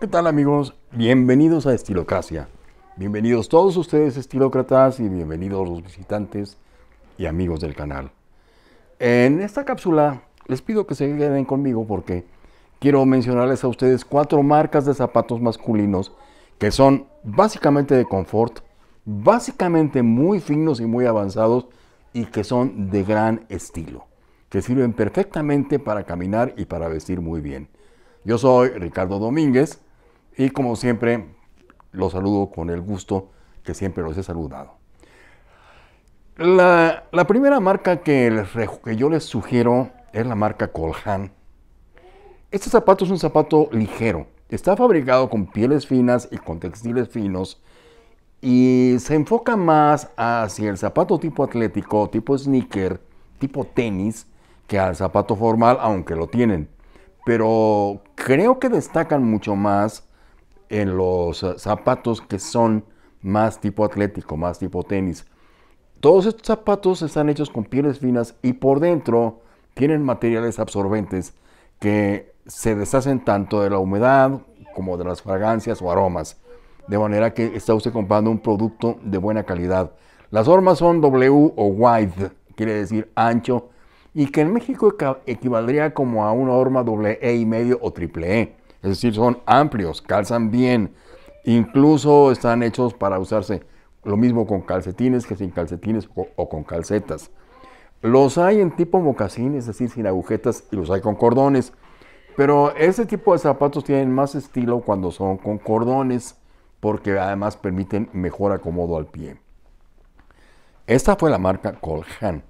¿Qué tal amigos? Bienvenidos a Estilocracia Bienvenidos todos ustedes estilócratas y bienvenidos los visitantes y amigos del canal. En esta cápsula les pido que se queden conmigo porque quiero mencionarles a ustedes cuatro marcas de zapatos masculinos que son básicamente de confort, básicamente muy finos y muy avanzados y que son de gran estilo, que sirven perfectamente para caminar y para vestir muy bien. Yo soy Ricardo Domínguez y como siempre, los saludo con el gusto que siempre los he saludado. La, primera marca que, que yo les sugiero es la marca Colhan. Este zapato es un zapato ligero. Está fabricado con pieles finas y con textiles finos y se enfoca más hacia el zapato tipo atlético, tipo sneaker, tipo tenis, que al zapato formal, aunque lo tienen. Pero creo que destacan mucho más en los zapatos que son más tipo atlético, más tipo tenis. Todos estos zapatos están hechos con pieles finas y por dentro tienen materiales absorbentes que se deshacen tanto de la humedad como de las fragancias o aromas. De manera que está usted comprando un producto de buena calidad. Las hormas son W o wide, quiere decir ancho, y que en México equivaldría como a una horma doble y medio o triple E es decir, son amplios, calzan bien, incluso están hechos para usarse lo mismo con calcetines que sin calcetines o, con calcetas. Los hay en tipo mocasín, es decir, sin agujetas, y los hay con cordones. Pero ese tipo de zapatos tienen más estilo cuando son con cordones, porque además permiten mejor acomodo al pie. Esta fue la marca Colhan.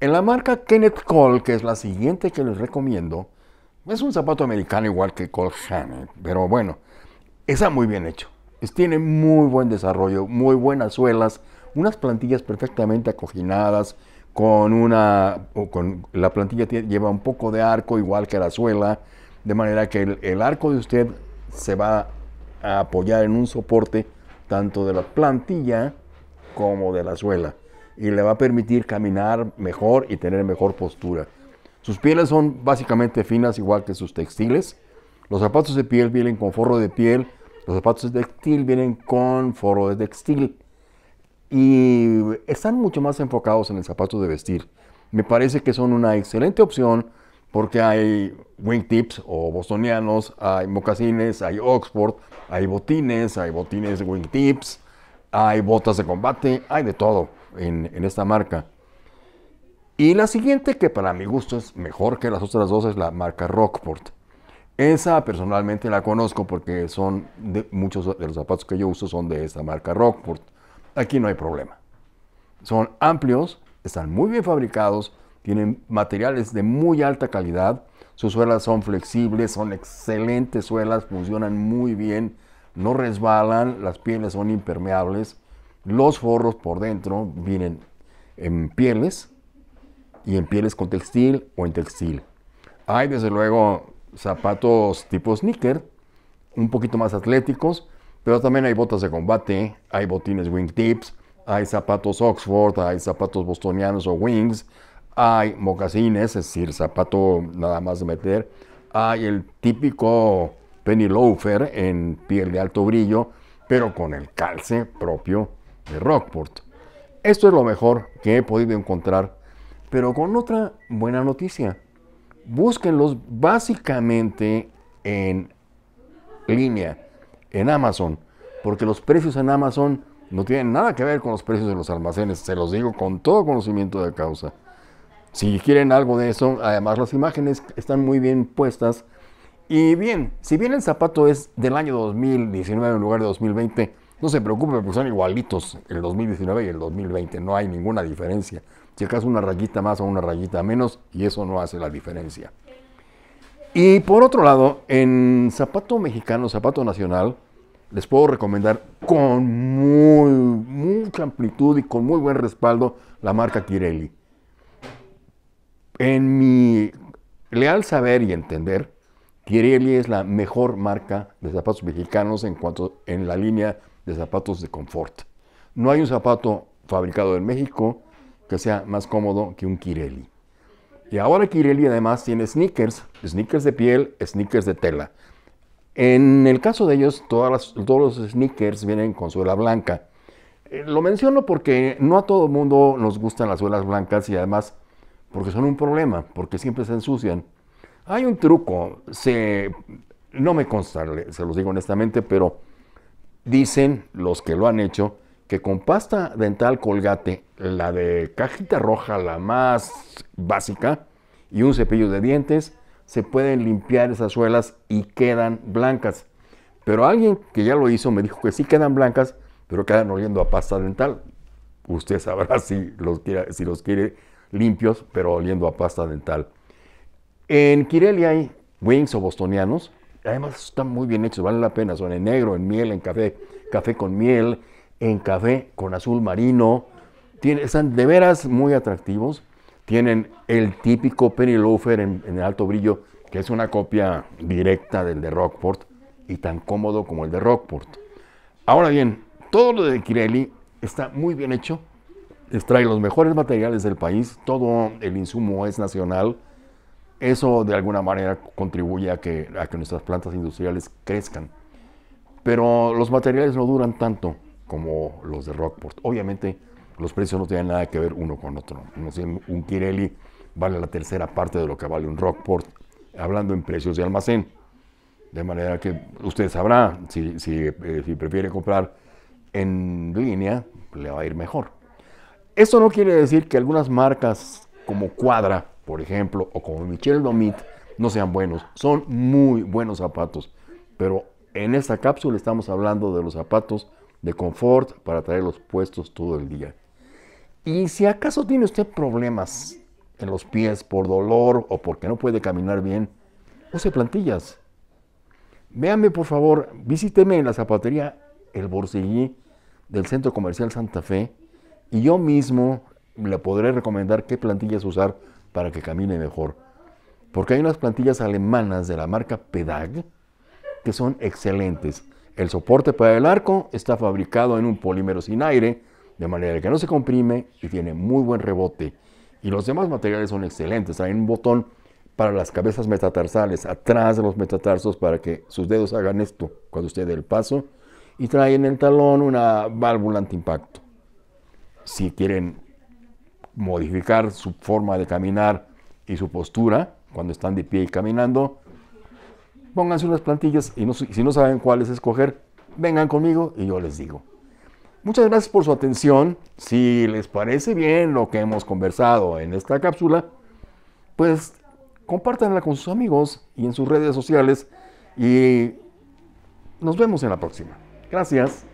En la marca Kenneth Cole, que es la siguiente que les recomiendo, es un zapato americano igual que Cole Haan, ¿eh? pero bueno, está muy bien hecho. Es, tiene muy buen desarrollo, muy buenas suelas, unas plantillas perfectamente acoginadas, con una, con la plantilla lleva un poco de arco igual que la suela, de manera que el arco de usted se va a apoyar en un soporte tanto de la plantilla como de la suela y le va a permitir caminar mejor y tener mejor postura. Sus pieles son básicamente finas, igual que sus textiles. Los zapatos de piel vienen con forro de piel. Los zapatos de textil vienen con forro de textil. Y están mucho más enfocados en el zapato de vestir. Me parece que son una excelente opción porque hay wingtips o bostonianos, hay mocasines, hay Oxford, hay botines, hay botines wingtips, hay botas de combate, hay de todo en, en esta marca. Y la siguiente, que para mi gusto es mejor que las otras dos, es la marca Rockport. Esa personalmente la conozco porque son de, muchos de los zapatos que yo uso son de esta marca Rockport. Aquí no hay problema. Son amplios, están muy bien fabricados, tienen materiales de muy alta calidad, sus suelas son flexibles, son excelentes suelas, funcionan muy bien, no resbalan, las pieles son impermeables, los forros por dentro vienen en pieles y en pieles con textil o en textil. Hay desde luego zapatos tipo sneaker, un poquito más atléticos, pero también hay botas de combate, hay botines wingtips, hay zapatos Oxford, hay zapatos bostonianos o wings, hay mocasines, es decir, zapato nada más de meter, hay el típico penny loafer en piel de alto brillo, pero con el calce propio de Rockport. Esto es lo mejor que he podido encontrar pero con otra buena noticia. Búsquenlos básicamente en línea, en Amazon, porque los precios en Amazon no tienen nada que ver con los precios de los almacenes, se los digo con todo conocimiento de causa. Si quieren algo de eso, además las imágenes están muy bien puestas. Y bien, si bien el zapato es del año 2019 en lugar de 2020, no se preocupen porque son igualitos el 2019 y el 2020, no hay ninguna diferencia si acaso una rayita más o una rayita menos, y eso no hace la diferencia. Y por otro lado, en zapato mexicano, zapato nacional, les puedo recomendar con muy, mucha amplitud y con muy buen respaldo la marca Tirelli En mi leal saber y entender, Tirelli es la mejor marca de zapatos mexicanos en cuanto en la línea de zapatos de confort. No hay un zapato fabricado en México que sea más cómodo que un Kireli. Y ahora Kireli además tiene sneakers, sneakers de piel, sneakers de tela. En el caso de ellos, todas todos los sneakers vienen con suela blanca. Eh, lo menciono porque no a todo el mundo nos gustan las suelas blancas y además porque son un problema, porque siempre se ensucian. Hay un truco, se, no me consta, se los digo honestamente, pero dicen los que lo han hecho que con pasta dental colgate, la de cajita roja, la más básica, y un cepillo de dientes, se pueden limpiar esas suelas y quedan blancas. Pero alguien que ya lo hizo me dijo que sí quedan blancas, pero quedan oliendo a pasta dental. Usted sabrá si los quiere, si los quiere limpios, pero oliendo a pasta dental. En Kirelia hay wings o bostonianos. Además están muy bien hechos, valen la pena. Son en negro, en miel, en café, café con miel, en café con azul marino. Tiene, están de veras muy atractivos. Tienen el típico Penny Loafer en, alto brillo, que es una copia directa del de Rockport y tan cómodo como el de Rockport. Ahora bien, todo lo de Kirelli está muy bien hecho. Extrae los mejores materiales del país, todo el insumo es nacional. Eso de alguna manera contribuye a que nuestras plantas industriales crezcan. Pero los materiales no duran tanto como los de Rockport. Obviamente los precios no tienen nada que ver uno con otro. Un Kirelli... vale la tercera parte de lo que vale un Rockport, hablando en precios de almacén. De manera que usted sabrá si, eh, si, prefiere comprar en línea, le va a ir mejor. Esto no quiere decir que algunas marcas como Cuadra, por ejemplo, o como Michel Lomit... no sean buenos. Son muy buenos zapatos. Pero en esta cápsula estamos hablando de los zapatos de confort para traer los puestos todo el día. Y si acaso tiene usted problemas en los pies por dolor o porque no puede caminar bien, use plantillas. Véame por favor, visíteme en la zapatería El Borsellí del Centro Comercial Santa Fe y yo mismo le podré recomendar qué plantillas usar para que camine mejor. Porque hay unas plantillas alemanas de la marca Pedag que son excelentes. El soporte para el arco está fabricado en un polímero sin aire, de manera que no se comprime y tiene muy buen rebote. Y los demás materiales son excelentes. Hay un botón para las cabezas metatarsales, atrás de los metatarsos, para que sus dedos hagan esto cuando usted dé el paso. Y traen en el talón una válvula antiimpacto. Si quieren modificar su forma de caminar y su postura cuando están de pie y caminando, pónganse unas plantillas y si no saben cuáles escoger, vengan conmigo y yo les digo. Muchas gracias por su atención. Si les parece bien lo que hemos conversado en esta cápsula, pues compártanla con sus amigos y en sus redes sociales y nos vemos en la próxima. Gracias.